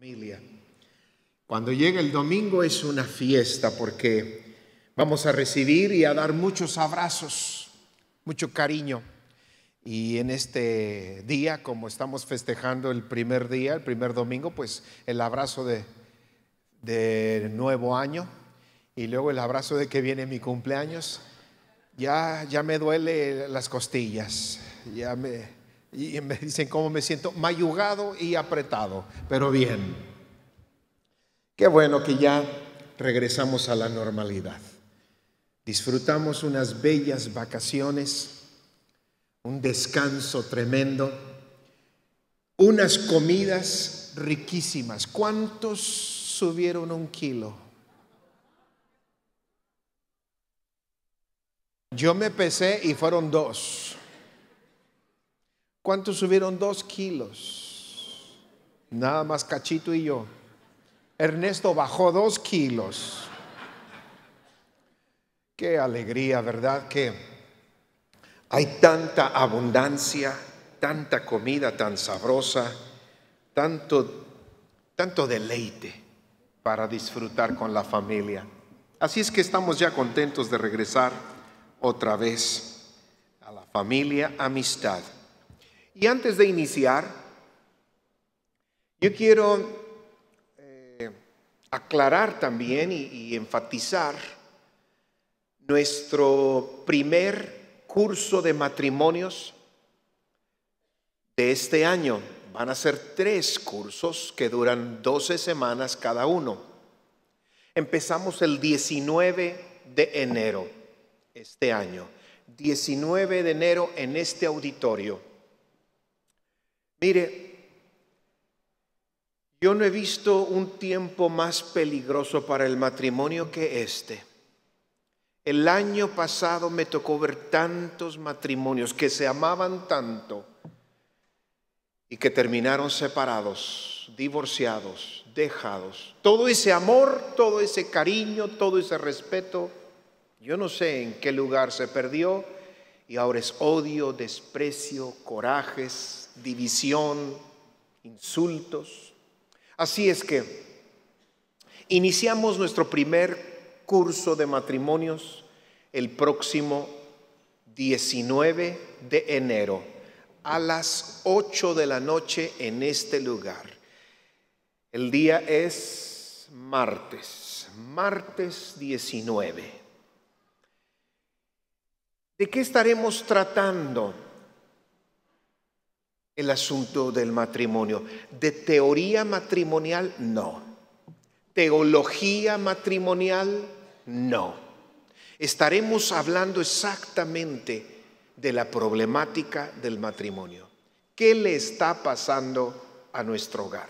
familia. Cuando llega el domingo es una fiesta porque vamos a recibir y a dar muchos abrazos, mucho cariño. Y en este día, como estamos festejando el primer día, el primer domingo, pues el abrazo de, de nuevo año y luego el abrazo de que viene mi cumpleaños, ya, ya me duele las costillas, ya me, y me dicen cómo me siento, mayugado y apretado, pero bien. Qué bueno que ya regresamos a la normalidad. Disfrutamos unas bellas vacaciones, un descanso tremendo, unas comidas riquísimas. ¿Cuántos subieron un kilo? Yo me pesé y fueron dos. ¿Cuántos subieron dos kilos? Nada más Cachito y yo. Ernesto bajó dos kilos. Qué alegría, ¿verdad? Que hay tanta abundancia, tanta comida tan sabrosa, tanto, tanto deleite para disfrutar con la familia. Así es que estamos ya contentos de regresar otra vez a la familia amistad. Y antes de iniciar, yo quiero eh, aclarar también y, y enfatizar nuestro primer curso de matrimonios de este año. Van a ser tres cursos que duran 12 semanas cada uno. Empezamos el 19 de enero este año. 19 de enero en este auditorio. Mire, yo no he visto un tiempo más peligroso para el matrimonio que este. El año pasado me tocó ver tantos matrimonios que se amaban tanto y que terminaron separados, divorciados, dejados. Todo ese amor, todo ese cariño, todo ese respeto, yo no sé en qué lugar se perdió y ahora es odio, desprecio, corajes, división, insultos. Así es que iniciamos nuestro primer curso de matrimonios el próximo 19 de enero a las 8 de la noche en este lugar. El día es martes, martes 19. ¿De qué estaremos tratando? el asunto del matrimonio. De teoría matrimonial, no. Teología matrimonial, no. Estaremos hablando exactamente de la problemática del matrimonio. ¿Qué le está pasando a nuestro hogar?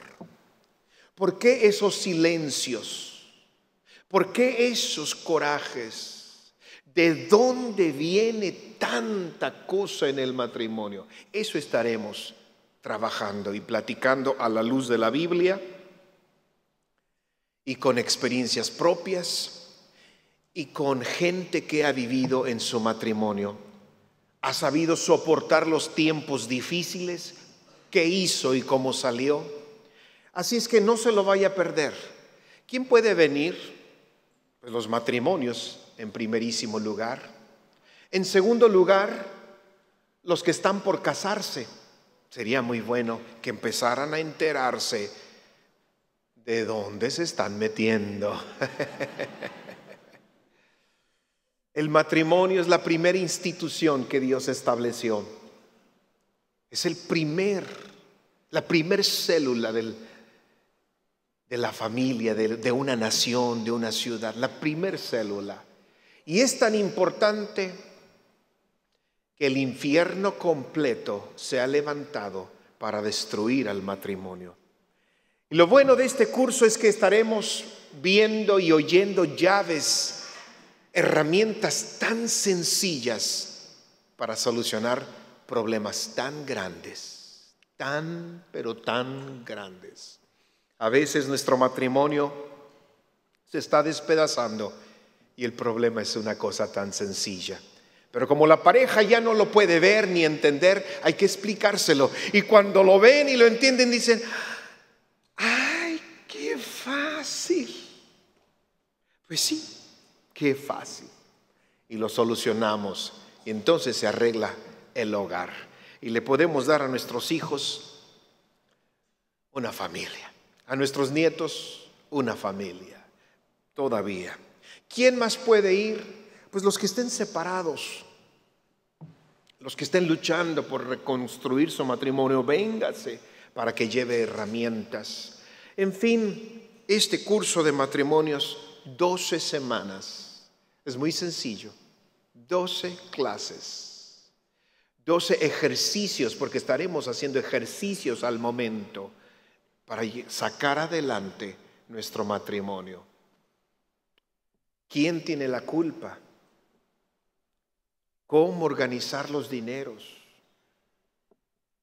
¿Por qué esos silencios? ¿Por qué esos corajes? ¿De dónde viene tanta cosa en el matrimonio? Eso estaremos trabajando y platicando a la luz de la Biblia y con experiencias propias y con gente que ha vivido en su matrimonio. ¿Ha sabido soportar los tiempos difíciles? ¿Qué hizo y cómo salió? Así es que no se lo vaya a perder. ¿Quién puede venir? Pues los matrimonios en primerísimo lugar. En segundo lugar, los que están por casarse. Sería muy bueno que empezaran a enterarse de dónde se están metiendo. El matrimonio es la primera institución que Dios estableció. Es el primer, la primer célula de la familia, de, de, una nación, de una ciudad, la primer célula. Y es tan importante que el infierno completo se ha levantado para destruir al matrimonio. Y lo bueno de este curso es que estaremos viendo y oyendo llaves, herramientas tan sencillas para solucionar problemas tan grandes, tan, pero tan grandes. A veces nuestro matrimonio se está despedazando y el problema es una cosa tan sencilla. Pero como la pareja ya no lo puede ver ni entender, hay que explicárselo. Y cuando lo ven y lo entienden, dicen, ¡ay, qué fácil! Pues sí, qué fácil. Y lo solucionamos. Y entonces se arregla el hogar. Y le podemos dar a nuestros hijos una familia. A nuestros nietos una familia. Todavía. ¿Quién más puede ir? Pues los que estén separados, los que estén luchando por reconstruir su matrimonio, véngase para que lleve herramientas. En fin, este curso de matrimonios, 12 semanas, es muy sencillo, 12 clases, 12 ejercicios, porque estaremos haciendo ejercicios al momento para sacar adelante nuestro matrimonio. ¿Quién tiene la culpa? ¿Cómo organizar los dineros?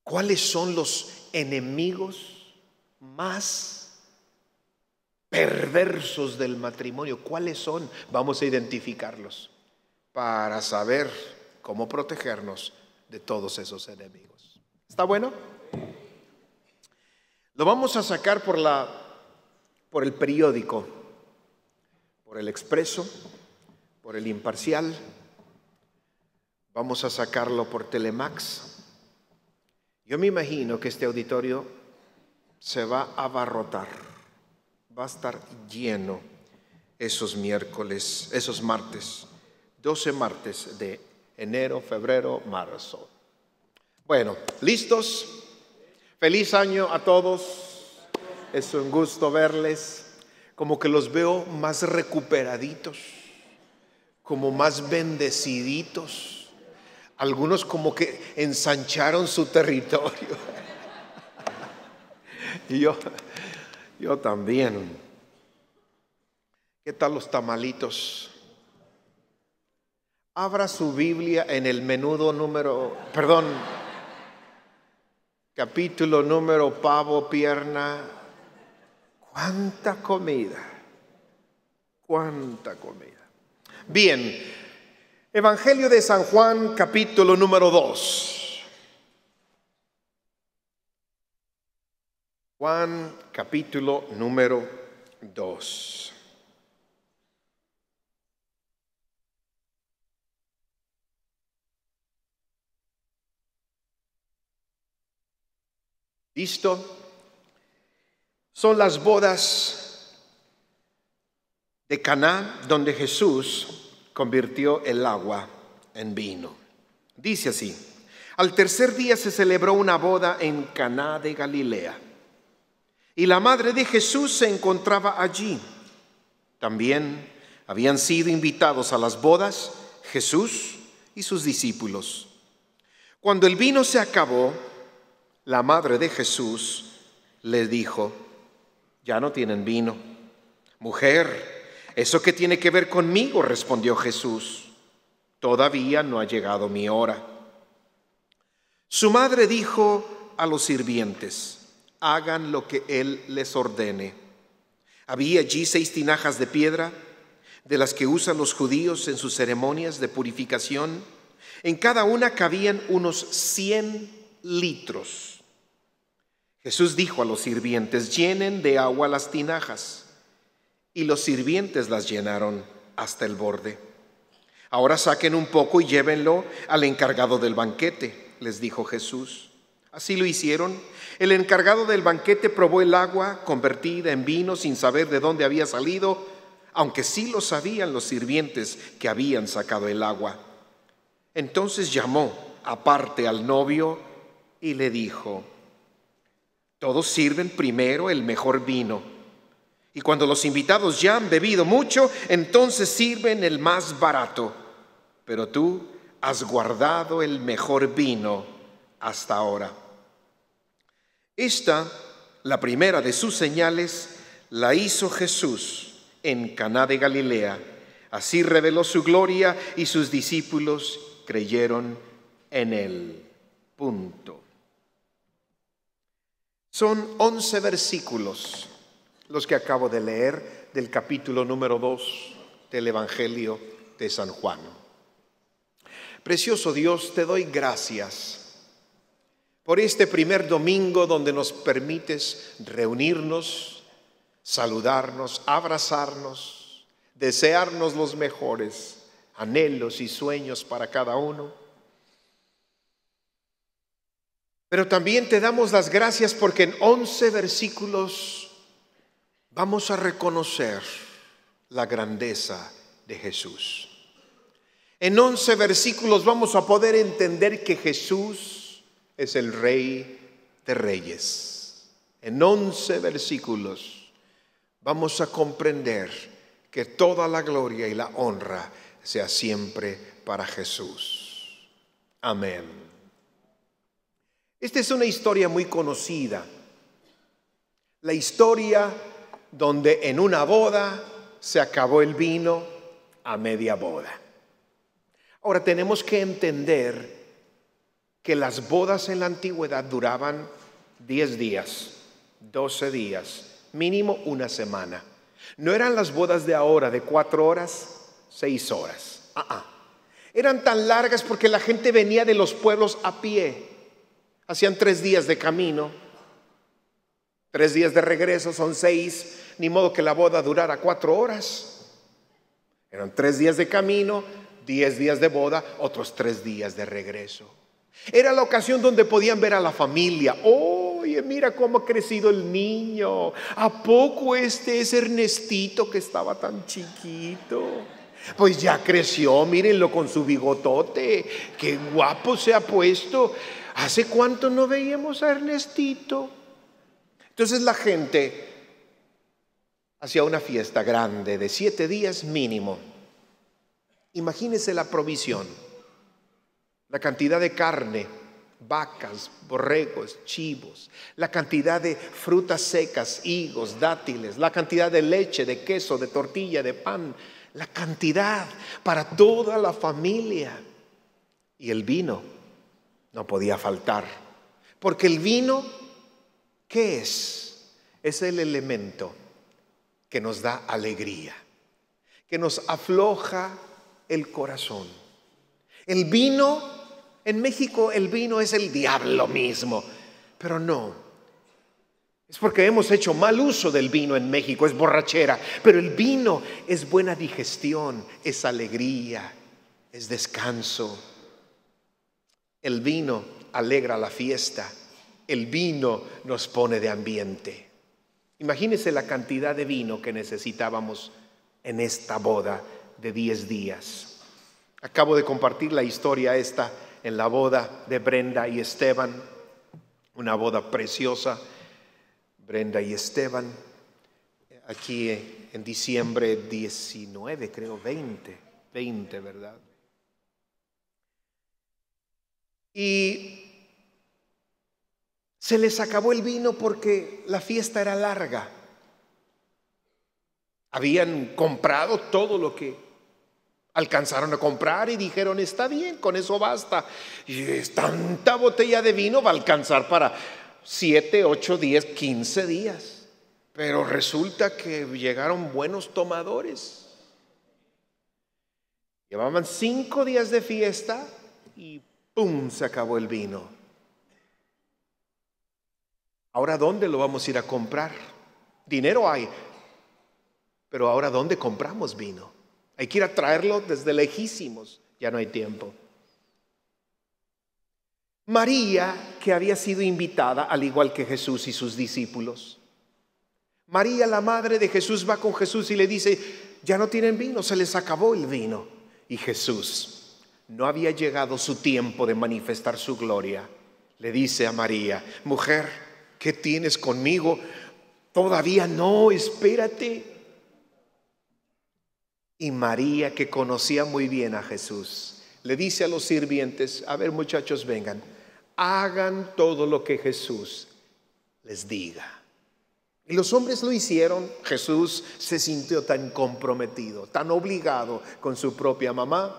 ¿Cuáles son los enemigos más perversos del matrimonio? ¿Cuáles son? Vamos a identificarlos para saber cómo protegernos de todos esos enemigos. ¿Está bueno? Lo vamos a sacar por la por el periódico por el expreso, por el imparcial. Vamos a sacarlo por Telemax. Yo me imagino que este auditorio se va a abarrotar, va a estar lleno esos miércoles, esos martes, 12 martes de enero, febrero, marzo. Bueno, ¿listos? Feliz año a todos. Es un gusto verles como que los veo más recuperaditos, como más bendeciditos. Algunos como que ensancharon su territorio. y yo, yo también. ¿Qué tal los tamalitos? Abra su Biblia en el menudo número, perdón, capítulo número pavo, pierna, ¿Cuánta comida? ¿Cuánta comida? Bien, Evangelio de San Juan capítulo número 2. Juan capítulo número 2. ¿Listo? son las bodas de Caná, donde Jesús convirtió el agua en vino. Dice así: Al tercer día se celebró una boda en Caná de Galilea, y la madre de Jesús se encontraba allí. También habían sido invitados a las bodas Jesús y sus discípulos. Cuando el vino se acabó, la madre de Jesús le dijo: ya no tienen vino. Mujer, ¿eso qué tiene que ver conmigo? respondió Jesús. Todavía no ha llegado mi hora. Su madre dijo a los sirvientes, hagan lo que él les ordene. Había allí seis tinajas de piedra, de las que usan los judíos en sus ceremonias de purificación. En cada una cabían unos cien litros. Jesús dijo a los sirvientes, llenen de agua las tinajas. Y los sirvientes las llenaron hasta el borde. Ahora saquen un poco y llévenlo al encargado del banquete, les dijo Jesús. Así lo hicieron. El encargado del banquete probó el agua convertida en vino sin saber de dónde había salido, aunque sí lo sabían los sirvientes que habían sacado el agua. Entonces llamó aparte al novio y le dijo, todos sirven primero el mejor vino. Y cuando los invitados ya han bebido mucho, entonces sirven el más barato. Pero tú has guardado el mejor vino hasta ahora. Esta, la primera de sus señales, la hizo Jesús en Caná de Galilea. Así reveló su gloria y sus discípulos creyeron en él. Punto. Son 11 versículos los que acabo de leer del capítulo número 2 del Evangelio de San Juan. Precioso Dios, te doy gracias por este primer domingo donde nos permites reunirnos, saludarnos, abrazarnos, desearnos los mejores anhelos y sueños para cada uno Pero también te damos las gracias porque en 11 versículos vamos a reconocer la grandeza de Jesús. En 11 versículos vamos a poder entender que Jesús es el Rey de Reyes. En 11 versículos vamos a comprender que toda la gloria y la honra sea siempre para Jesús. Amén. Esta es una historia muy conocida. La historia donde en una boda se acabó el vino a media boda. Ahora tenemos que entender que las bodas en la antigüedad duraban 10 días, 12 días, mínimo una semana. No eran las bodas de ahora de 4 horas, 6 horas. Ah, ah. Eran tan largas porque la gente venía de los pueblos a pie Hacían tres días de camino, tres días de regreso, son seis, ni modo que la boda durara cuatro horas. Eran tres días de camino, diez días de boda, otros tres días de regreso. Era la ocasión donde podían ver a la familia. Oye, mira cómo ha crecido el niño. ¿A poco este es Ernestito que estaba tan chiquito? Pues ya creció, mírenlo con su bigotote. Qué guapo se ha puesto. ¿Hace cuánto no veíamos a Ernestito? Entonces la gente hacía una fiesta grande de siete días mínimo. Imagínese la provisión, la cantidad de carne, vacas, borregos, chivos, la cantidad de frutas secas, higos, dátiles, la cantidad de leche, de queso, de tortilla, de pan, la cantidad para toda la familia y el vino no podía faltar. Porque el vino, ¿qué es? Es el elemento que nos da alegría, que nos afloja el corazón. El vino, en México el vino es el diablo mismo, pero no. Es porque hemos hecho mal uso del vino en México, es borrachera, pero el vino es buena digestión, es alegría, es descanso el vino alegra la fiesta. El vino nos pone de ambiente. Imagínese la cantidad de vino que necesitábamos en esta boda de 10 días. Acabo de compartir la historia esta en la boda de Brenda y Esteban, una boda preciosa. Brenda y Esteban, aquí en diciembre 19, creo 20, 20, ¿verdad? Y se les acabó el vino porque la fiesta era larga. Habían comprado todo lo que alcanzaron a comprar y dijeron, está bien, con eso basta. Y tanta botella de vino va a alcanzar para 7, 8, 10, 15 días. Pero resulta que llegaron buenos tomadores. Llevaban cinco días de fiesta y ¡Pum! Se acabó el vino. Ahora, ¿dónde lo vamos a ir a comprar? Dinero hay, pero ahora, ¿dónde compramos vino? Hay que ir a traerlo desde lejísimos. Ya no hay tiempo. María, que había sido invitada, al igual que Jesús y sus discípulos. María, la madre de Jesús, va con Jesús y le dice, ya no tienen vino, se les acabó el vino. Y Jesús, no había llegado su tiempo de manifestar su gloria, le dice a María, mujer, ¿qué tienes conmigo? Todavía no, espérate. Y María, que conocía muy bien a Jesús, le dice a los sirvientes, a ver muchachos, vengan, hagan todo lo que Jesús les diga. Y los hombres lo hicieron. Jesús se sintió tan comprometido, tan obligado con su propia mamá,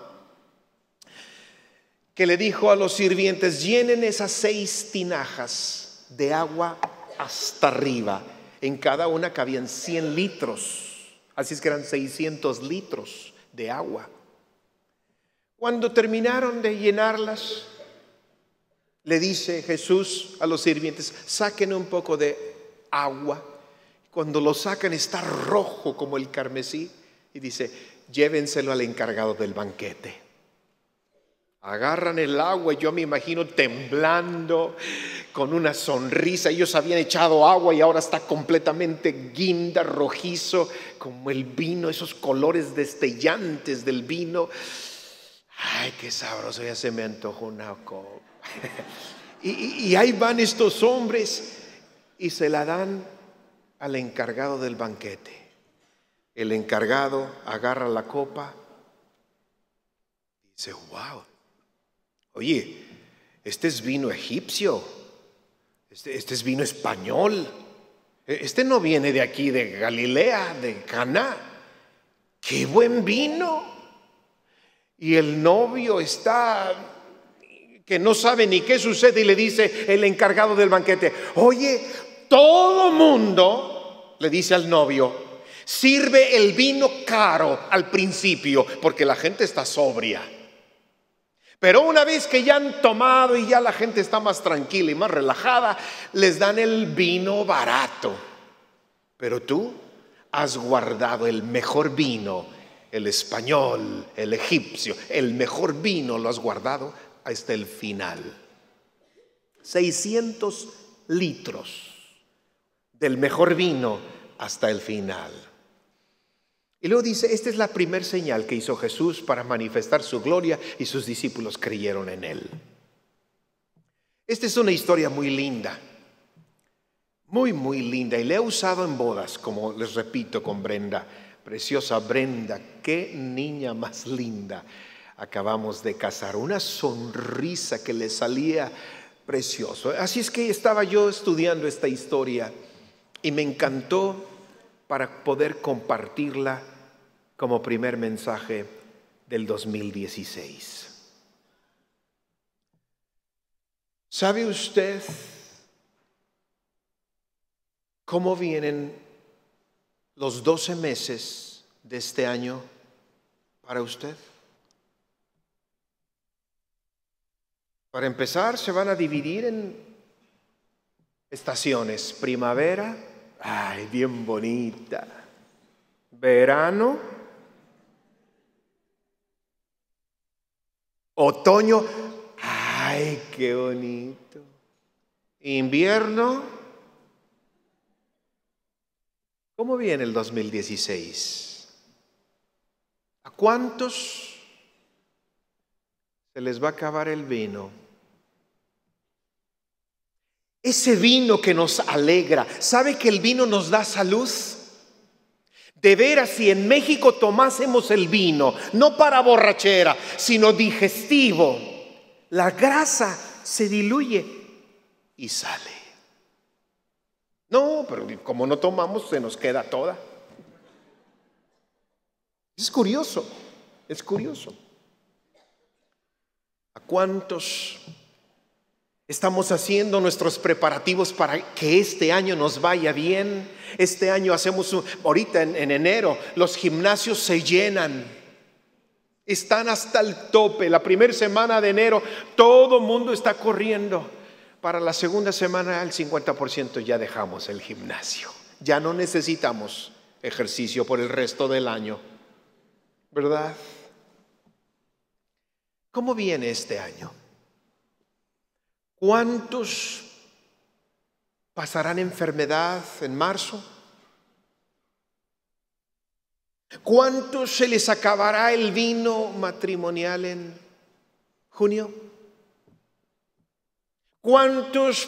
que le dijo a los sirvientes, llenen esas seis tinajas de agua hasta arriba. En cada una cabían 100 litros, así es que eran 600 litros de agua. Cuando terminaron de llenarlas, le dice Jesús a los sirvientes, saquen un poco de agua. Cuando lo sacan está rojo como el carmesí y dice, llévenselo al encargado del banquete. Agarran el agua, y yo me imagino temblando, con una sonrisa. Ellos habían echado agua y ahora está completamente guinda, rojizo, como el vino, esos colores destellantes del vino. Ay, qué sabroso, ya se me antojó una copa. y, y ahí van estos hombres y se la dan al encargado del banquete. El encargado agarra la copa y dice, wow, Oye, este es vino egipcio, este, este es vino español, e, este no viene de aquí, de Galilea, de Cana. ¡Qué buen vino! Y el novio está que no sabe ni qué sucede y le dice el encargado del banquete, oye, todo mundo, le dice al novio, sirve el vino caro al principio porque la gente está sobria. Pero una vez que ya han tomado y ya la gente está más tranquila y más relajada, les dan el vino barato. Pero tú has guardado el mejor vino, el español, el egipcio, el mejor vino lo has guardado hasta el final. 600 litros del mejor vino hasta el final. Y luego dice, esta es la primer señal que hizo Jesús para manifestar su gloria y sus discípulos creyeron en él. Esta es una historia muy linda, muy, muy linda. Y la he usado en bodas, como les repito, con Brenda. Preciosa Brenda, qué niña más linda. Acabamos de casar, una sonrisa que le salía precioso. Así es que estaba yo estudiando esta historia y me encantó para poder compartirla como primer mensaje del 2016. ¿Sabe usted cómo vienen los 12 meses de este año para usted? Para empezar, se van a dividir en estaciones, primavera, Ay, bien bonita. Verano. Otoño. Ay, qué bonito. Invierno. ¿Cómo viene el 2016? ¿A cuántos se les va a acabar el vino? Ese vino que nos alegra. ¿Sabe que el vino nos da salud? De veras, si en México tomásemos el vino, no para borrachera, sino digestivo, la grasa se diluye y sale. No, pero como no tomamos, se nos queda toda. Es curioso, es curioso. ¿A cuántos Estamos haciendo nuestros preparativos para que este año nos vaya bien. Este año hacemos, ahorita en, enero, los gimnasios se llenan. Están hasta el tope. La primera semana de enero todo mundo está corriendo. Para la segunda semana el 50% ya dejamos el gimnasio. Ya no necesitamos ejercicio por el resto del año. ¿Verdad? ¿Cómo viene este año? ¿Cuántos pasarán enfermedad en marzo? ¿Cuántos se les acabará el vino matrimonial en junio? ¿Cuántos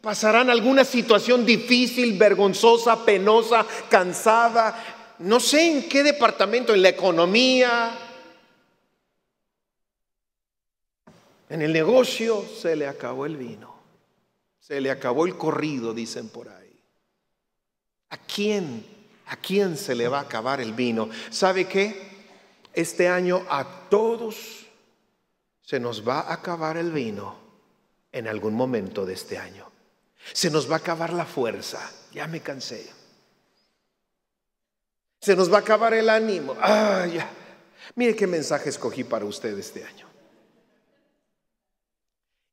pasarán alguna situación difícil, vergonzosa, penosa, cansada? No sé en qué departamento, en la economía, En el negocio se le acabó el vino. Se le acabó el corrido, dicen por ahí. ¿A quién? ¿A quién se le va a acabar el vino? ¿Sabe qué? Este año a todos se nos va a acabar el vino en algún momento de este año. Se nos va a acabar la fuerza. Ya me cansé. Se nos va a acabar el ánimo. Ah, ya. Mire qué mensaje escogí para usted este año.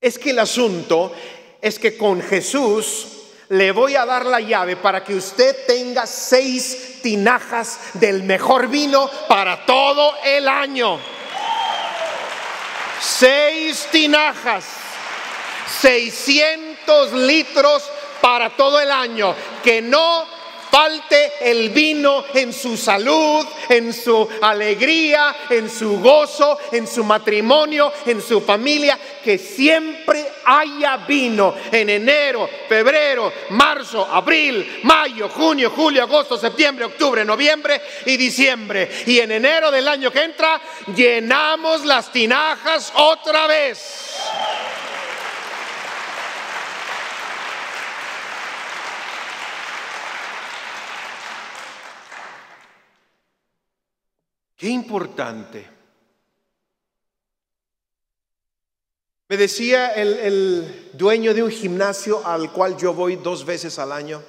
Es que el asunto es que con Jesús le voy a dar la llave para que usted tenga seis tinajas del mejor vino para todo el año. Seis tinajas, 600 litros para todo el año, que no falte el vino en su salud, en su alegría, en su gozo, en su matrimonio, en su familia, que siempre haya vino en enero, febrero, marzo, abril, mayo, junio, julio, agosto, septiembre, octubre, noviembre y diciembre. Y en enero del año que entra, llenamos las tinajas otra vez. Qué importante. Me decía el, el dueño de un gimnasio al cual yo voy dos veces al año.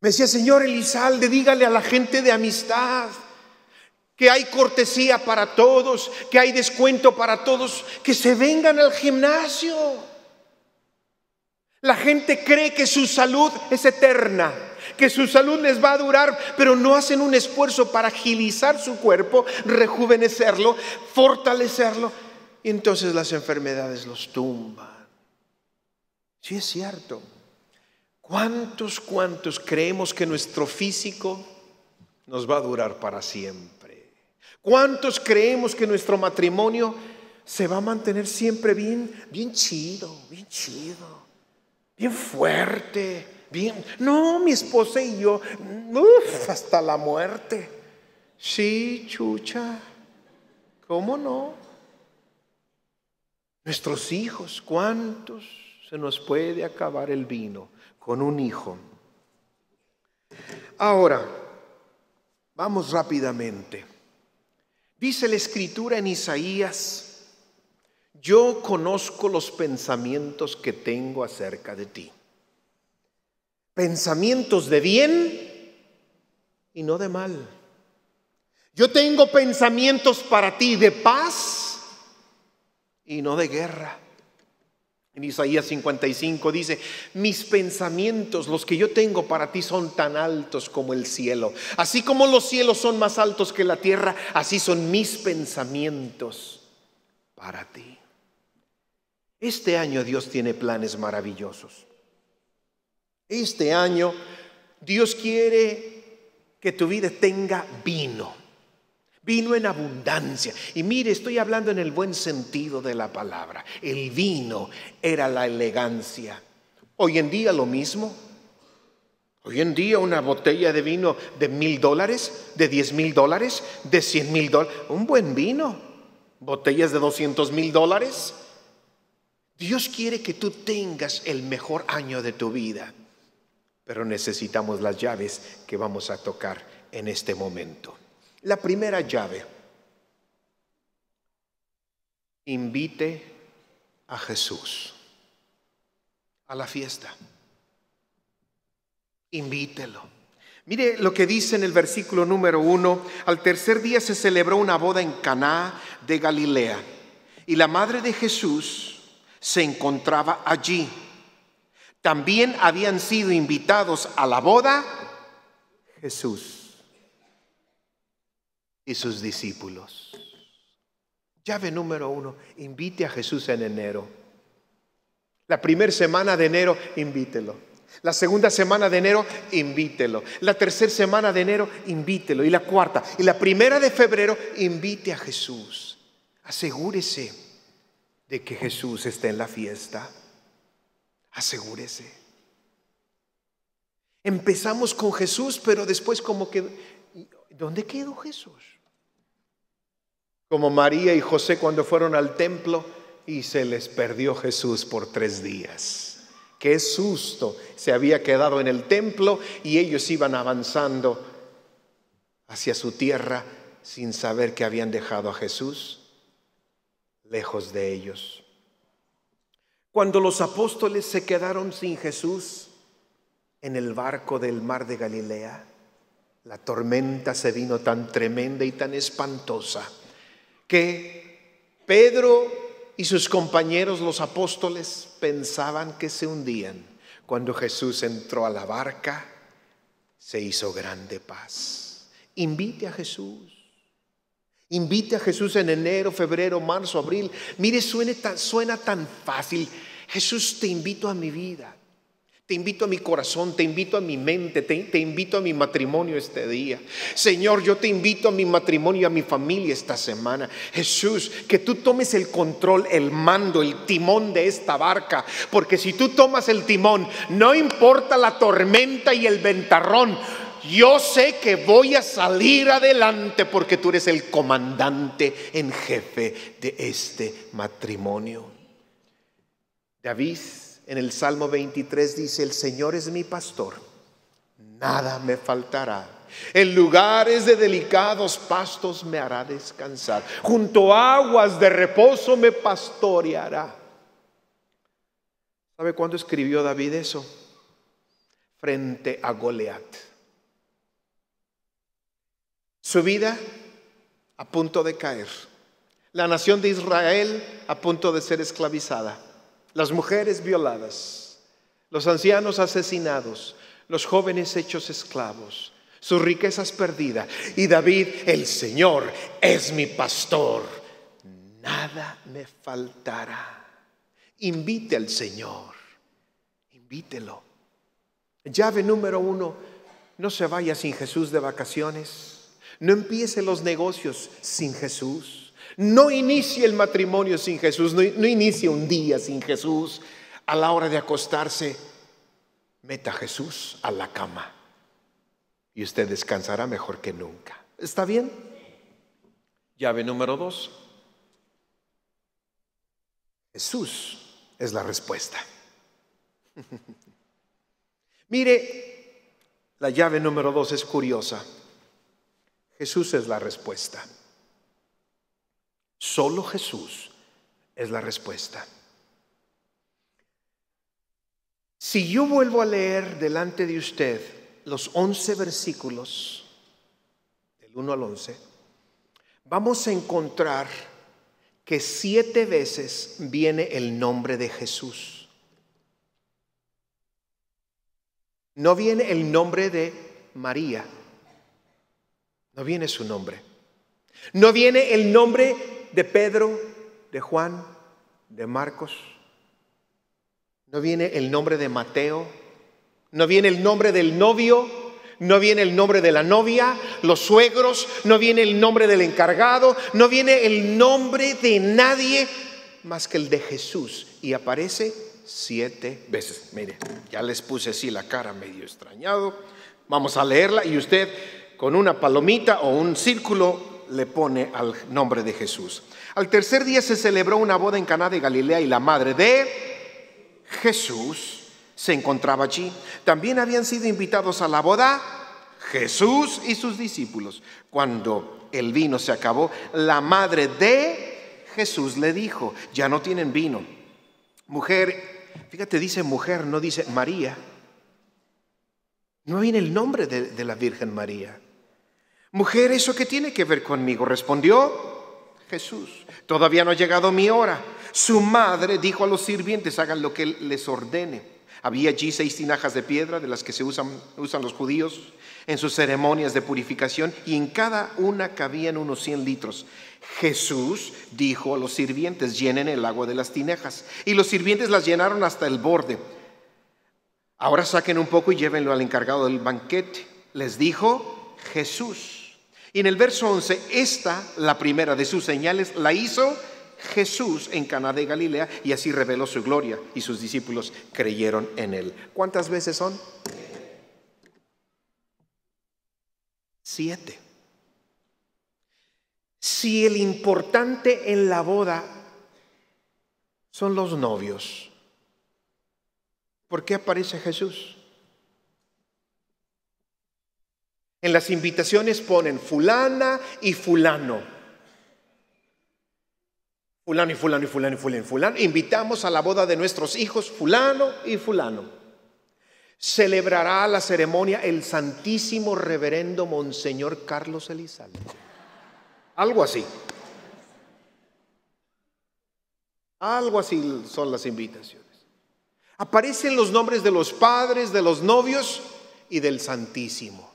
Me decía, Señor Elizalde, dígale a la gente de amistad que hay cortesía para todos, que hay descuento para todos, que se vengan al gimnasio. La gente cree que su salud es eterna que su salud les va a durar, pero no hacen un esfuerzo para agilizar su cuerpo, rejuvenecerlo, fortalecerlo. Y entonces las enfermedades los tumban. Sí es cierto. ¿Cuántos, cuántos creemos que nuestro físico nos va a durar para siempre? ¿Cuántos creemos que nuestro matrimonio se va a mantener siempre bien, bien chido, bien chido, bien fuerte? bien. No, mi esposa y yo, uff, hasta la muerte. Sí, chucha, ¿cómo no? Nuestros hijos, ¿cuántos se nos puede acabar el vino con un hijo? Ahora, vamos rápidamente. Dice la escritura en Isaías, yo conozco los pensamientos que tengo acerca de ti pensamientos de bien y no de mal. Yo tengo pensamientos para ti de paz y no de guerra. En Isaías 55 dice, mis pensamientos, los que yo tengo para ti, son tan altos como el cielo. Así como los cielos son más altos que la tierra, así son mis pensamientos para ti. Este año Dios tiene planes maravillosos. Este año Dios quiere que tu vida tenga vino, vino en abundancia. Y mire, estoy hablando en el buen sentido de la palabra. El vino era la elegancia. Hoy en día lo mismo. Hoy en día una botella de vino de mil dólares, de diez mil dólares, de cien mil dólares, un buen vino, botellas de doscientos mil dólares. Dios quiere que tú tengas el mejor año de tu vida pero necesitamos las llaves que vamos a tocar en este momento. La primera llave, invite a Jesús a la fiesta. Invítelo. Mire lo que dice en el versículo número uno. Al tercer día se celebró una boda en Caná de Galilea y la madre de Jesús se encontraba allí también habían sido invitados a la boda Jesús y sus discípulos. Llave número uno, invite a Jesús en enero. La primera semana de enero, invítelo. La segunda semana de enero, invítelo. La tercera semana de enero, invítelo. Y la cuarta. Y la primera de febrero, invite a Jesús. Asegúrese de que Jesús esté en la fiesta asegúrese. Empezamos con Jesús, pero después como que, ¿dónde quedó Jesús? Como María y José cuando fueron al templo y se les perdió Jesús por tres días. Qué susto, se había quedado en el templo y ellos iban avanzando hacia su tierra sin saber que habían dejado a Jesús lejos de ellos. Cuando los apóstoles se quedaron sin Jesús en el barco del mar de Galilea, la tormenta se vino tan tremenda y tan espantosa que Pedro y sus compañeros los apóstoles pensaban que se hundían. Cuando Jesús entró a la barca, se hizo grande paz. Invite a Jesús. Invite a Jesús en enero, febrero, marzo, abril. Mire, suena tan, suena tan fácil. Jesús, te invito a mi vida. Te invito a mi corazón, te invito a mi mente, te, te, invito a mi matrimonio este día. Señor, yo te invito a mi matrimonio, y a mi familia esta semana. Jesús, que tú tomes el control, el mando, el timón de esta barca. Porque si tú tomas el timón, no importa la tormenta y el ventarrón, yo sé que voy a salir adelante porque tú eres el comandante en jefe de este matrimonio. David en el Salmo 23 dice, el Señor es mi pastor, nada me faltará. En lugares de delicados pastos me hará descansar. Junto a aguas de reposo me pastoreará. ¿Sabe cuándo escribió David eso? Frente a Goliat. Su vida a punto de caer. La nación de Israel a punto de ser esclavizada. Las mujeres violadas. Los ancianos asesinados. Los jóvenes hechos esclavos. Sus riquezas perdidas. Y David, el Señor es mi pastor. Nada me faltará. Invite al Señor. Invítelo. Llave número uno. No se vaya sin Jesús de vacaciones. No empiece los negocios sin Jesús. No inicie el matrimonio sin Jesús. No, inicie un día sin Jesús. A la hora de acostarse, meta a Jesús a la cama. Y usted descansará mejor que nunca. ¿Está bien? Llave número dos. Jesús es la respuesta. Mire, la llave número dos es curiosa. Jesús es la respuesta. Solo Jesús es la respuesta. Si yo vuelvo a leer delante de usted los 11 versículos, del 1 al 11, vamos a encontrar que siete veces viene el nombre de Jesús. No viene el nombre de María, no viene su nombre. No viene el nombre de Pedro, de Juan, de Marcos. No viene el nombre de Mateo. No viene el nombre del novio. No viene el nombre de la novia, los suegros. No viene el nombre del encargado. No viene el nombre de nadie más que el de Jesús. Y aparece siete veces. Mire, ya les puse así la cara medio extrañado. Vamos a leerla y usted con una palomita o un círculo le pone al nombre de Jesús. Al tercer día se celebró una boda en Caná de Galilea y la madre de Jesús se encontraba allí. También habían sido invitados a la boda Jesús y sus discípulos. Cuando el vino se acabó, la madre de Jesús le dijo, ya no tienen vino. Mujer, fíjate, dice mujer, no dice María. No viene el nombre de, de la Virgen María. Mujer, ¿eso qué tiene que ver conmigo? Respondió Jesús, todavía no ha llegado mi hora. Su madre dijo a los sirvientes, hagan lo que les ordene. Había allí seis tinajas de piedra de las que se usan, usan los judíos en sus ceremonias de purificación y en cada una cabían unos 100 litros. Jesús dijo a los sirvientes, llenen el agua de las tinajas. Y los sirvientes las llenaron hasta el borde. Ahora saquen un poco y llévenlo al encargado del banquete. Les dijo Jesús. Y en el verso 11, esta, la primera de sus señales, la hizo Jesús en Cana de Galilea y así reveló su gloria y sus discípulos creyeron en él. ¿Cuántas veces son? Siete. Si el importante en la boda son los novios, ¿por qué aparece Jesús? En las invitaciones ponen fulana y fulano. Fulano y fulano y fulano y fulano y fulano. Invitamos a la boda de nuestros hijos fulano y fulano. Celebrará la ceremonia el Santísimo Reverendo Monseñor Carlos Elizalde. Algo así. Algo así son las invitaciones. Aparecen los nombres de los padres, de los novios y del Santísimo.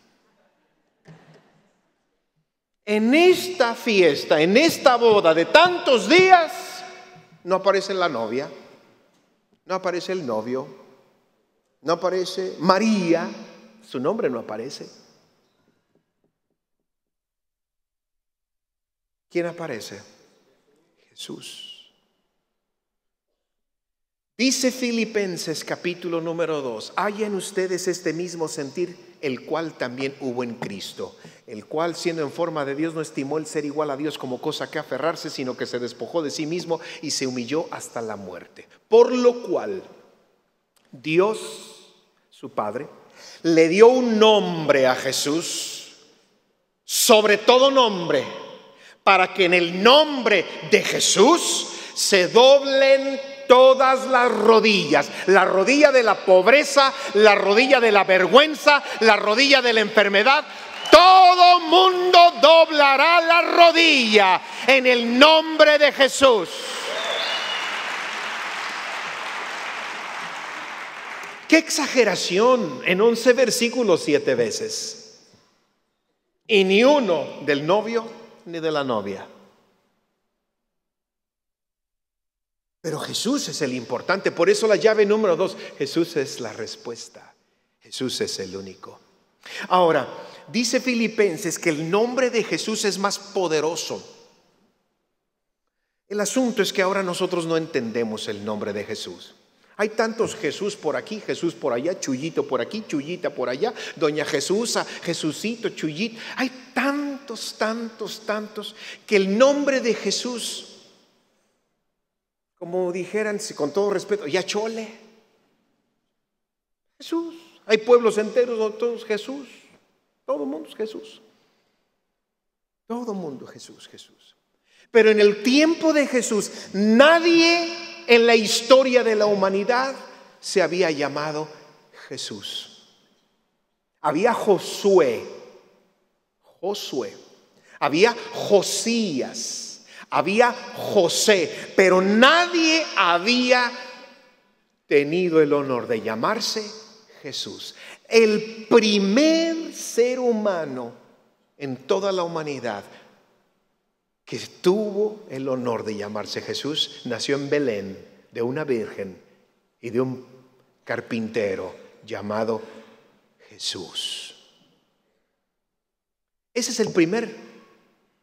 En esta fiesta, en esta boda de tantos días, no aparece la novia, no aparece el novio, no aparece María, su nombre no aparece. ¿Quién aparece? Jesús. Dice Filipenses capítulo número 2, hay en ustedes este mismo sentir el cual también hubo en Cristo, el cual siendo en forma de Dios no estimó el ser igual a Dios como cosa que aferrarse, sino que se despojó de sí mismo y se humilló hasta la muerte. Por lo cual Dios, su Padre, le dio un nombre a Jesús, sobre todo nombre, para que en el nombre de Jesús se doblen todas las rodillas, la rodilla de la pobreza, la rodilla de la vergüenza, la rodilla de la enfermedad. Todo mundo doblará la rodilla en el nombre de Jesús. Qué exageración en 11 versículos siete veces. Y ni uno del novio ni de la novia. Pero Jesús es el importante. Por eso la llave número dos, Jesús es la respuesta. Jesús es el único. Ahora, dice Filipenses que el nombre de Jesús es más poderoso. El asunto es que ahora nosotros no entendemos el nombre de Jesús. Hay tantos Jesús por aquí, Jesús por allá, Chullito por aquí, Chullita por allá, Doña Jesús, Jesucito, Chullito. Hay tantos, tantos, tantos que el nombre de Jesús como dijeran, si con todo respeto, ya chole. Jesús. Hay pueblos enteros todos Jesús. Todo mundo es Jesús. Todo el mundo Jesús, Jesús. Pero en el tiempo de Jesús, nadie en la historia de la humanidad se había llamado Jesús. Había Josué, Josué, había Josías, había José, pero nadie había tenido el honor de llamarse Jesús. El primer ser humano en toda la humanidad que tuvo el honor de llamarse Jesús nació en Belén de una virgen y de un carpintero llamado Jesús. Ese es el primer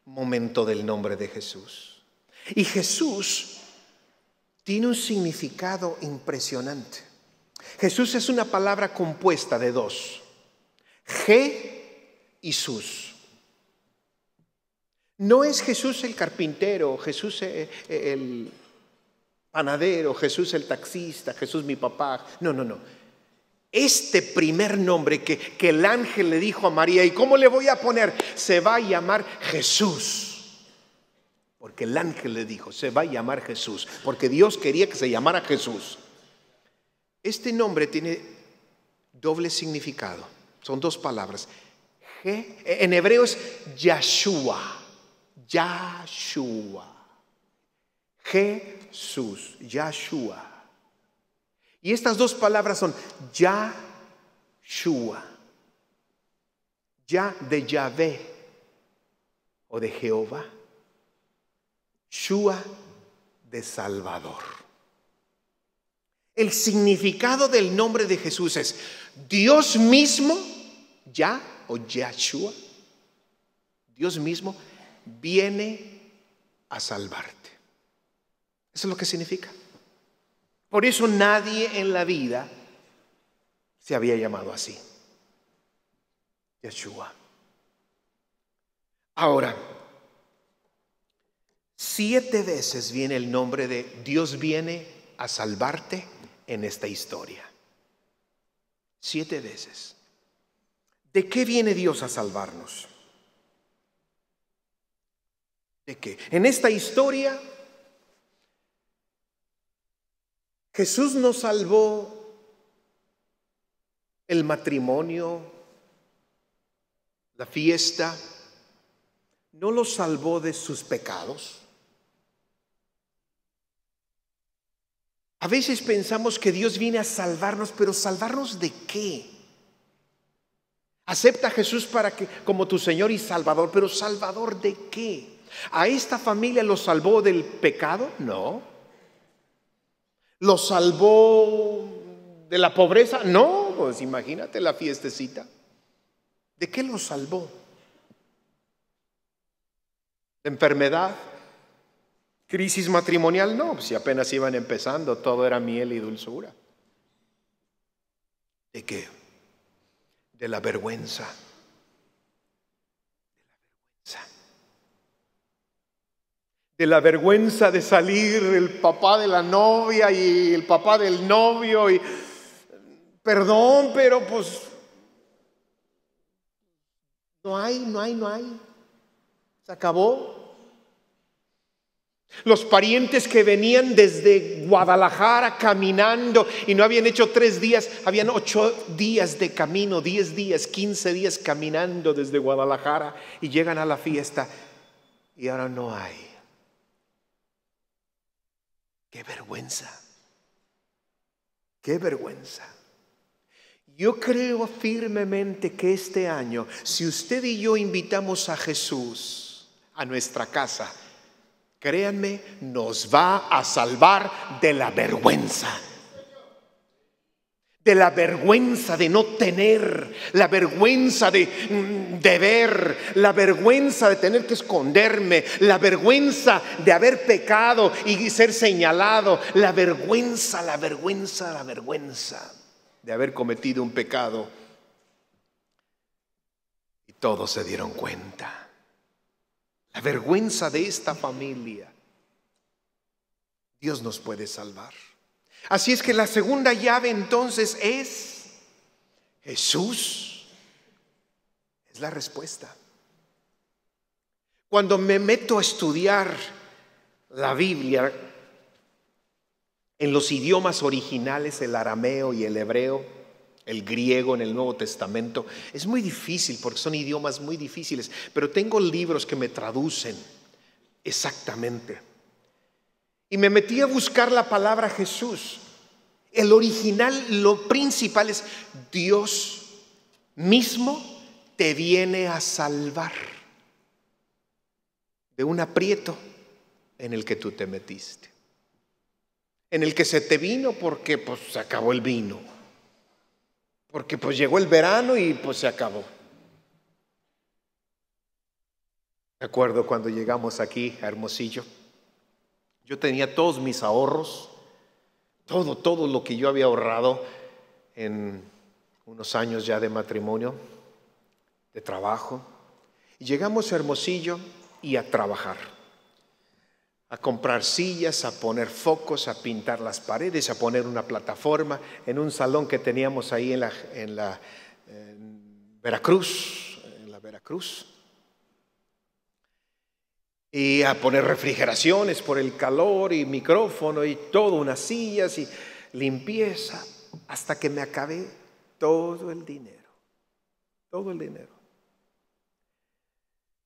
momento del nombre de Jesús. Y Jesús tiene un significado impresionante. Jesús es una palabra compuesta de dos, Je y sus. No es Jesús el carpintero, Jesús eh, eh, el panadero, Jesús el taxista, Jesús mi papá. No, no, no. Este primer nombre que, el ángel le dijo a María, ¿y cómo le voy a poner? Se va a llamar Jesús. Porque el ángel le dijo, se va a llamar Jesús, porque Dios quería que se llamara Jesús. Este nombre tiene doble significado, son dos palabras. en hebreo es Yahshua, Yahshua, Jesús, Yahshua. Y estas dos palabras son Yahshua, Ya de Yahvé o de Jehová, Shua de Salvador. El significado del nombre de Jesús es Dios mismo, ya o Yahshua, Dios mismo viene a salvarte. Eso es lo que significa. Por eso nadie en la vida se había llamado así. Yeshua. Ahora, siete veces viene el nombre de Dios viene a salvarte en esta historia. Siete veces. ¿De qué viene Dios a salvarnos? ¿De qué? En esta historia Jesús no salvó el matrimonio, la fiesta, no lo salvó de sus pecados. A veces pensamos que Dios viene a salvarnos, pero ¿salvarnos de qué? Acepta a Jesús para que como tu Señor y Salvador, pero ¿salvador de qué? ¿A esta familia lo salvó del pecado? No lo salvó de la pobreza. No, pues imagínate la fiestecita. ¿De qué lo salvó? ¿De enfermedad? ¿Crisis matrimonial? No, pues si apenas iban empezando, todo era miel y dulzura. ¿De qué? De la vergüenza. de la vergüenza de salir el papá de la novia y el papá del novio y perdón, pero pues no hay, no hay, no hay. Se acabó. Los parientes que venían desde Guadalajara caminando y no habían hecho tres días, habían ocho días de camino, diez días, quince días caminando desde Guadalajara y llegan a la fiesta y ahora no hay. Qué vergüenza. Qué vergüenza. Yo creo firmemente que este año, si usted y yo invitamos a Jesús a nuestra casa, créanme, nos va a salvar de la vergüenza de la vergüenza de no tener, la vergüenza de, mm, de, ver, la vergüenza de tener que esconderme, la vergüenza de haber pecado y ser señalado, la vergüenza, la vergüenza, la vergüenza de haber cometido un pecado. Y todos se dieron cuenta. La vergüenza de esta familia. Dios nos puede salvar. Así es que la segunda llave entonces es Jesús. Es la respuesta. Cuando me meto a estudiar la Biblia en los idiomas originales, el arameo y el hebreo, el griego en el Nuevo Testamento, es muy difícil porque son idiomas muy difíciles, pero tengo libros que me traducen exactamente. Y me metí a buscar la palabra Jesús. El original, lo principal es Dios mismo te viene a salvar de un aprieto en el que tú te metiste, en el que se te vino porque pues se acabó el vino, porque pues llegó el verano y pues se acabó. De acuerdo cuando llegamos aquí a Hermosillo yo tenía todos mis ahorros, todo, todo lo que yo había ahorrado en unos años ya de matrimonio, de trabajo. Y llegamos a Hermosillo y a trabajar, a comprar sillas, a poner focos, a pintar las paredes, a poner una plataforma en un salón que teníamos ahí en la, Veracruz, en la Veracruz y a poner refrigeraciones por el calor y micrófono y todo, unas sillas y limpieza, hasta que me acabé todo el dinero, todo el dinero.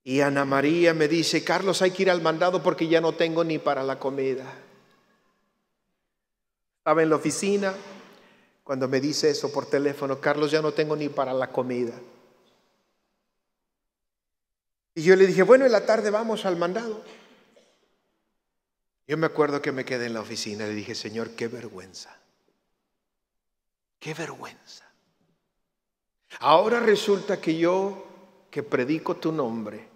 Y Ana María me dice, Carlos, hay que ir al mandado porque ya no tengo ni para la comida. Estaba en la oficina cuando me dice eso por teléfono, Carlos, ya no tengo ni para la comida. Y yo le dije, bueno, en la tarde vamos al mandado. Yo me acuerdo que me quedé en la oficina y le dije, Señor, qué vergüenza. Qué vergüenza. Ahora resulta que yo, que predico tu nombre,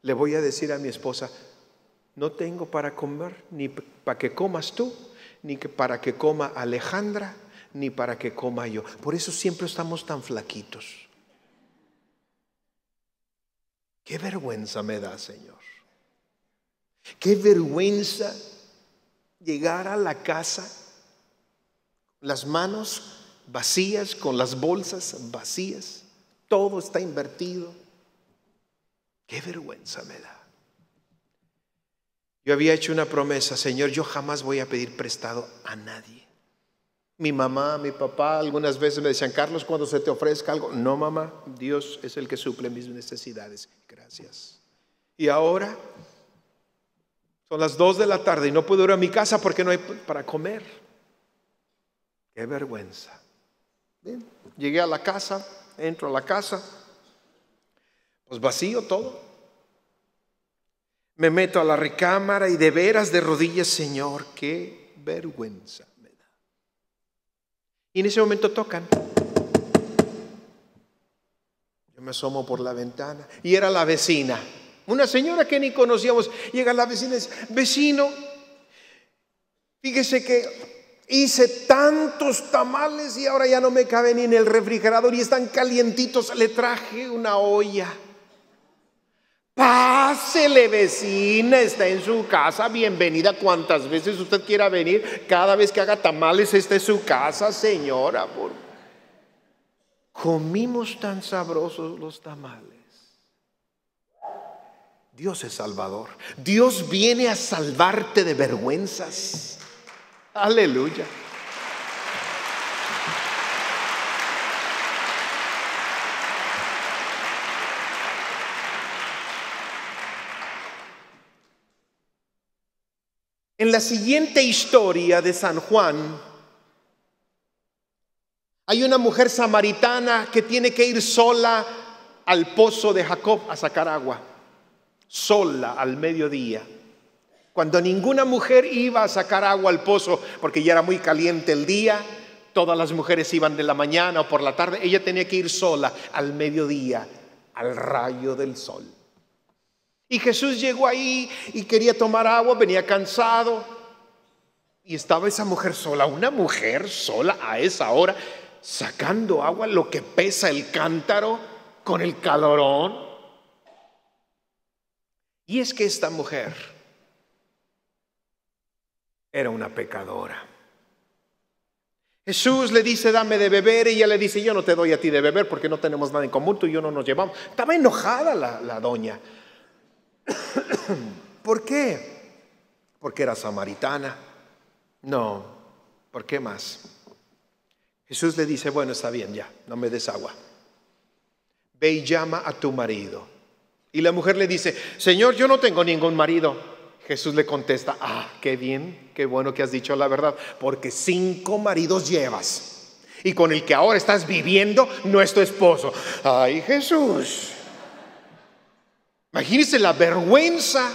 le voy a decir a mi esposa, no tengo para comer, ni para que comas tú, ni para que coma Alejandra, ni para que coma yo. Por eso siempre estamos tan flaquitos. Qué vergüenza me da, Señor. Qué vergüenza llegar a la casa, las manos vacías, con las bolsas vacías, todo está invertido. Qué vergüenza me da. Yo había hecho una promesa, Señor, yo jamás voy a pedir prestado a nadie. Mi mamá, mi papá, algunas veces me decían, Carlos, cuando se te ofrezca algo, no mamá, Dios es el que suple mis necesidades. Gracias. Y ahora son las dos de la tarde y no puedo ir a mi casa porque no hay para comer. Qué vergüenza. llegué a la casa, entro a la casa, pues vacío todo. Me meto a la recámara y de veras de rodillas, Señor, qué vergüenza. Y en ese momento tocan. Yo me asomo por la ventana y era la vecina. Una señora que ni conocíamos. Llega la vecina y dice, vecino, fíjese que hice tantos tamales y ahora ya no me caben ni en el refrigerador y están calientitos. Le traje una olla. Se le vecina, está en su casa, bienvenida cuantas veces usted quiera venir. Cada vez que haga tamales, esta es su casa, señora. Comimos tan sabrosos los tamales. Dios es salvador. Dios viene a salvarte de vergüenzas. Aleluya. En la siguiente historia de San Juan, hay una mujer samaritana que tiene que ir sola al pozo de Jacob a sacar agua, sola al mediodía, cuando ninguna mujer iba a sacar agua al pozo porque ya era muy caliente el día, todas las mujeres iban de la mañana o por la tarde, ella tenía que ir sola al mediodía, al rayo del sol. Y Jesús llegó ahí y quería tomar agua, venía cansado. Y estaba esa mujer sola, una mujer sola a esa hora, sacando agua, lo que pesa el cántaro con el calorón. Y es que esta mujer era una pecadora. Jesús le dice, dame de beber, y ella le dice, yo no te doy a ti de beber porque no tenemos nada en común, tú y yo no nos llevamos. Estaba enojada la, la doña. ¿Por qué? Porque era samaritana. No, ¿por qué más? Jesús le dice, bueno, está bien ya, no me des agua. Ve y llama a tu marido. Y la mujer le dice, Señor, yo no tengo ningún marido. Jesús le contesta, ah, qué bien, qué bueno que has dicho la verdad, porque cinco maridos llevas. Y con el que ahora estás viviendo no es tu esposo. Ay, Jesús. Imagínense la vergüenza.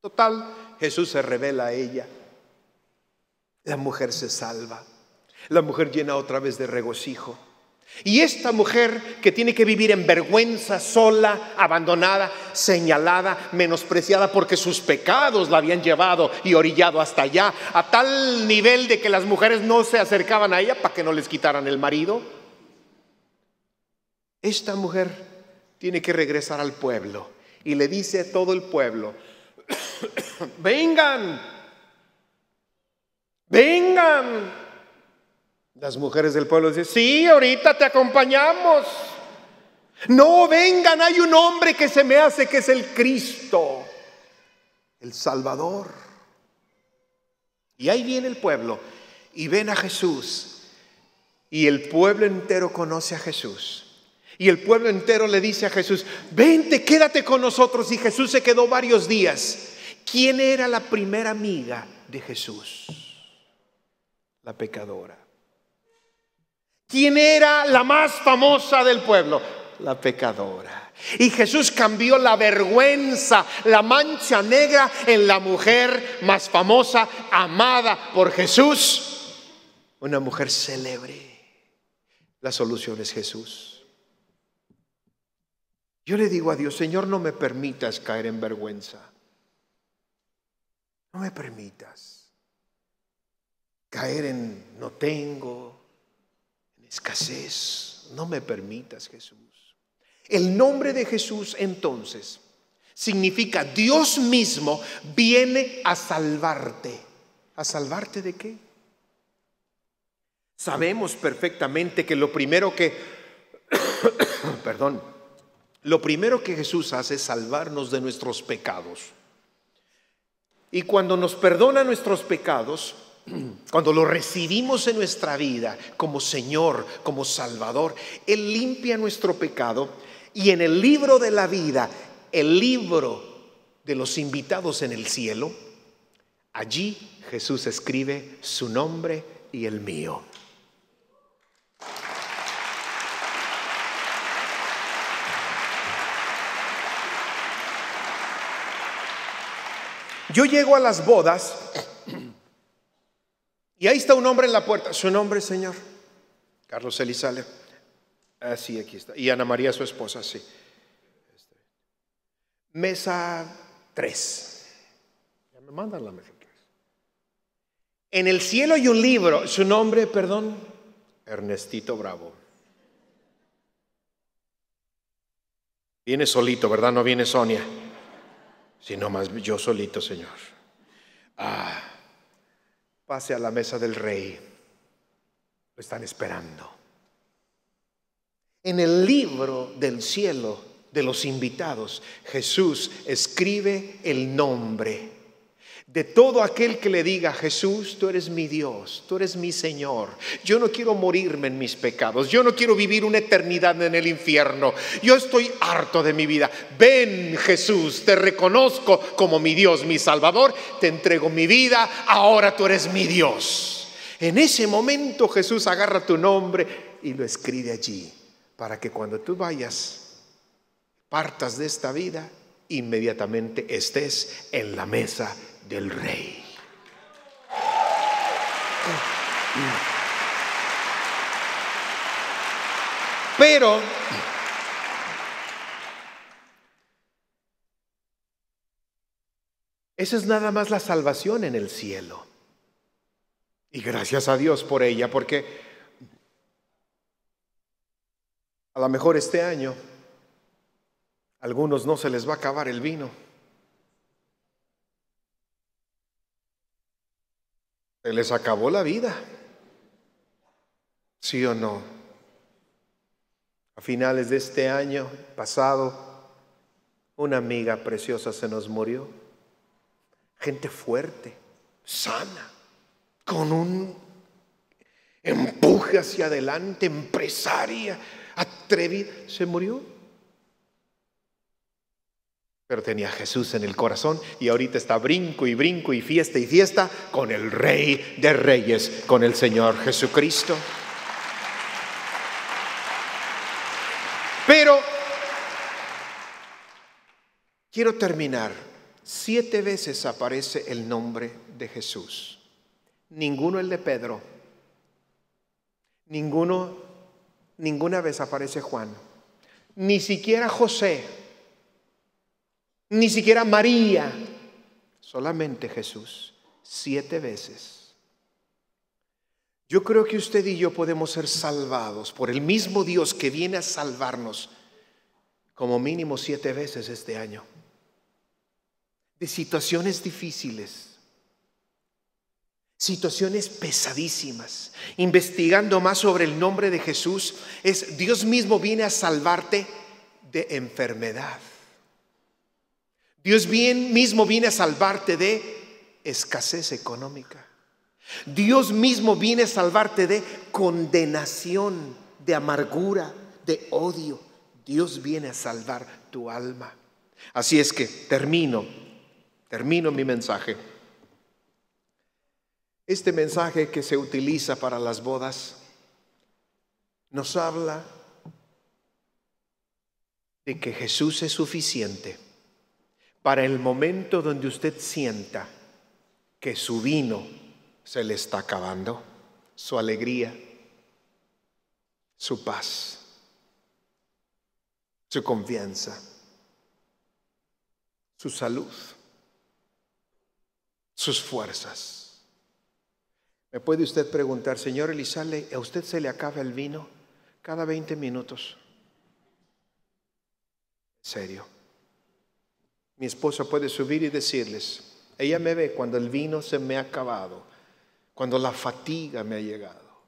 Total, Jesús se revela a ella. La mujer se salva. La mujer llena otra vez de regocijo. Y esta mujer que tiene que vivir en vergüenza, sola, abandonada, señalada, menospreciada porque sus pecados la habían llevado y orillado hasta allá, a tal nivel de que las mujeres no se acercaban a ella para que no les quitaran el marido. Esta mujer tiene que regresar al pueblo. Y le dice a todo el pueblo, vengan, vengan. Las mujeres del pueblo dicen, sí, ahorita te acompañamos. No, vengan, hay un hombre que se me hace que es el Cristo, el Salvador. Y ahí viene el pueblo y ven a Jesús. Y el pueblo entero conoce a Jesús. Y el pueblo entero le dice a Jesús, vente, quédate con nosotros. Y Jesús se quedó varios días. ¿Quién era la primera amiga de Jesús? La pecadora. ¿Quién era la más famosa del pueblo? La pecadora. Y Jesús cambió la vergüenza, la mancha negra en la mujer más famosa, amada por Jesús, una mujer célebre. La solución es Jesús. Yo le digo a Dios, Señor, no me permitas caer en vergüenza. No me permitas caer en no tengo, en escasez. No me permitas, Jesús. El nombre de Jesús entonces significa Dios mismo viene a salvarte. ¿A salvarte de qué? Sabemos perfectamente que lo primero que, perdón, lo primero que Jesús hace es salvarnos de nuestros pecados. Y cuando nos perdona nuestros pecados, cuando lo recibimos en nuestra vida como Señor, como Salvador, Él limpia nuestro pecado y en el libro de la vida, el libro de los invitados en el cielo, allí Jesús escribe su nombre y el mío. Yo llego a las bodas y ahí está un hombre en la puerta. Su nombre, señor. Carlos Elizalde. Así, ah, sí, aquí está. Y Ana María, su esposa, sí. Mesa 3. Ya me mandan la mesa 3. En el cielo hay un libro. Su nombre, perdón. Ernestito Bravo. Viene solito, ¿verdad? No viene Sonia sino más yo solito, Señor. Ah, pase a la mesa del rey. Lo están esperando. En el libro del cielo de los invitados, Jesús escribe el nombre de todo aquel que le diga, Jesús, tú eres mi Dios, tú eres mi Señor. Yo no quiero morirme en mis pecados, yo no quiero vivir una eternidad en el infierno, yo estoy harto de mi vida. Ven Jesús, te reconozco como mi Dios, mi Salvador, te entrego mi vida, ahora tú eres mi Dios. En ese momento Jesús agarra tu nombre y lo escribe allí, para que cuando tú vayas, partas de esta vida, inmediatamente estés en la mesa del rey. Pero esa es nada más la salvación en el cielo. Y gracias a Dios por ella, porque a lo mejor este año algunos no se les va a acabar el vino. Se les acabó la vida. ¿Sí o no? A finales de este año pasado, una amiga preciosa se nos murió. Gente fuerte, sana, con un empuje hacia adelante, empresaria, atrevida. Se murió pero tenía Jesús en el corazón y ahorita está brinco y brinco y fiesta y fiesta con el Rey de Reyes, con el Señor Jesucristo. Pero quiero terminar. Siete veces aparece el nombre de Jesús. Ninguno el de Pedro. Ninguno, ninguna vez aparece Juan. Ni siquiera José ni siquiera María, solamente Jesús, siete veces. Yo creo que usted y yo podemos ser salvados por el mismo Dios que viene a salvarnos como mínimo siete veces este año, de situaciones difíciles situaciones pesadísimas. Investigando más sobre el nombre de Jesús, es Dios mismo viene a salvarte de enfermedad. Dios bien mismo viene a salvarte de escasez económica. Dios mismo viene a salvarte de condenación, de amargura, de odio. Dios viene a salvar tu alma. Así es que termino, termino mi mensaje. Este mensaje que se utiliza para las bodas nos habla de que Jesús es suficiente para el momento donde usted sienta que su vino se le está acabando, su alegría, su paz, su confianza, su salud, sus fuerzas. ¿Me puede usted preguntar, señor Elisale, ¿a usted se le acaba el vino cada 20 minutos? ¿En serio? mi esposa puede subir y decirles, ella me ve cuando el vino se me ha acabado, cuando la fatiga me ha llegado,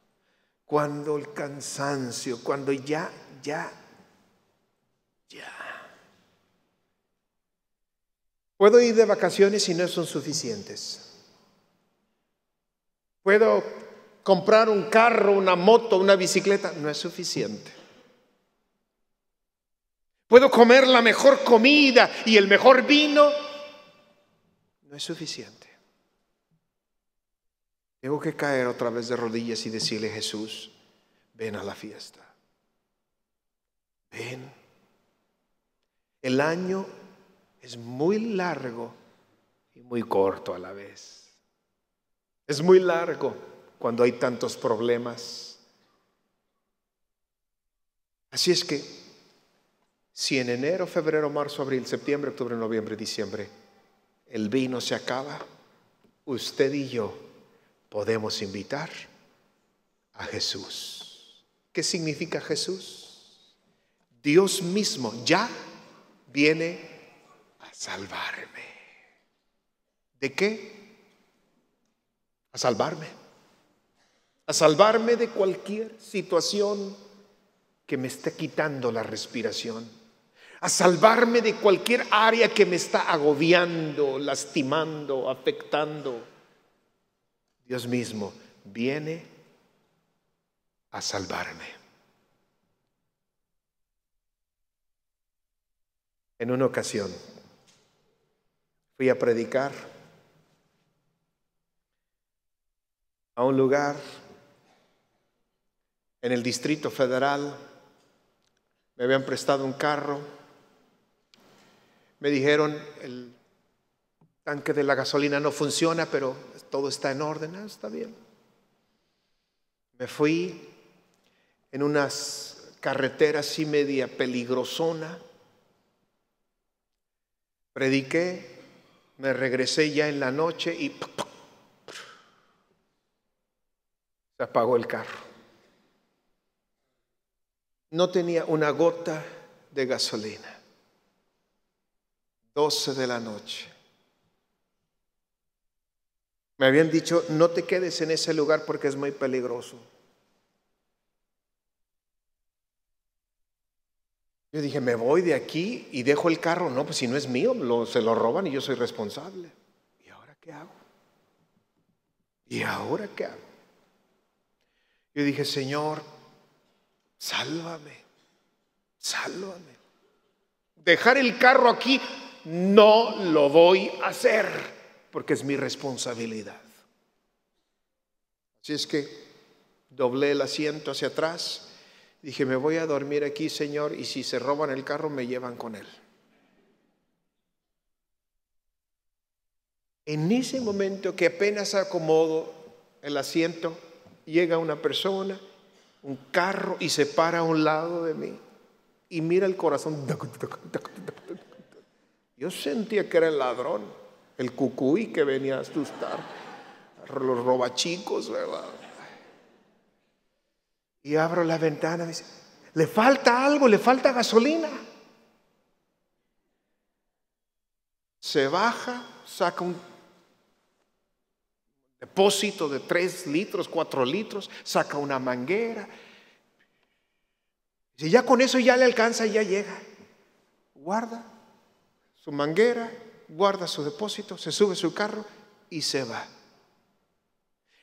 cuando el cansancio, cuando ya, ya, ya. Puedo ir de vacaciones si no son suficientes. Puedo comprar un carro, una moto, una bicicleta, no es suficiente. Puedo comer la mejor comida y el mejor vino. No es suficiente. Tengo que caer otra vez de rodillas y decirle, Jesús, ven a la fiesta. Ven. El año es muy largo y muy corto a la vez. Es muy largo cuando hay tantos problemas. Así es que si en enero, febrero, marzo, abril, septiembre, octubre, noviembre, diciembre el vino se acaba, usted y yo podemos invitar a Jesús. ¿Qué significa Jesús? Dios mismo ya viene a salvarme. ¿De qué? A salvarme. A salvarme de cualquier situación que me esté quitando la respiración a salvarme de cualquier área que me está agobiando, lastimando, afectando. Dios mismo viene a salvarme. En una ocasión fui a predicar a un lugar en el Distrito Federal. Me habían prestado un carro me dijeron, el tanque de la gasolina no funciona, pero todo está en orden, ah, está bien. Me fui en unas carreteras y media peligrosona, prediqué, me regresé ya en la noche y se apagó el carro. No tenía una gota de gasolina. 12 de la noche. Me habían dicho, no te quedes en ese lugar porque es muy peligroso. Yo dije, me voy de aquí y dejo el carro. No, pues si no es mío, se lo roban y yo soy responsable. ¿Y ahora qué hago? ¿Y ahora qué hago? Yo dije, Señor, sálvame, sálvame. Dejar el carro aquí no lo voy a hacer porque es mi responsabilidad. Así es que doblé el asiento hacia atrás, dije, me voy a dormir aquí, Señor, y si se roban el carro, me llevan con él. En ese momento que apenas acomodo el asiento, llega una persona, un carro, y se para a un lado de mí, y mira el corazón. Yo sentía que era el ladrón, el cucuy que venía a asustar, los robachicos, ¿verdad? Y abro la ventana y dice, le falta algo, le falta gasolina. Se baja, saca un depósito de 3 litros, 4 litros, saca una manguera. Y ya con eso ya le alcanza y ya llega. Guarda, su manguera, guarda su depósito, se sube su carro y se va.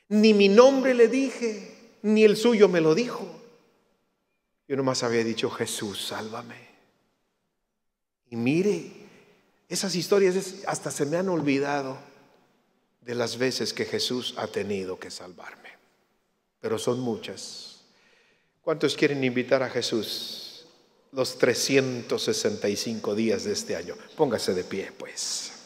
Ni mi nombre le dije, ni el suyo me lo dijo. Yo nomás había dicho, Jesús, sálvame. Y mire, esas historias hasta se me han olvidado de las veces que Jesús ha tenido que salvarme. Pero son muchas. ¿Cuántos quieren invitar a Jesús los 365 días de este año. Póngase de pie, pues.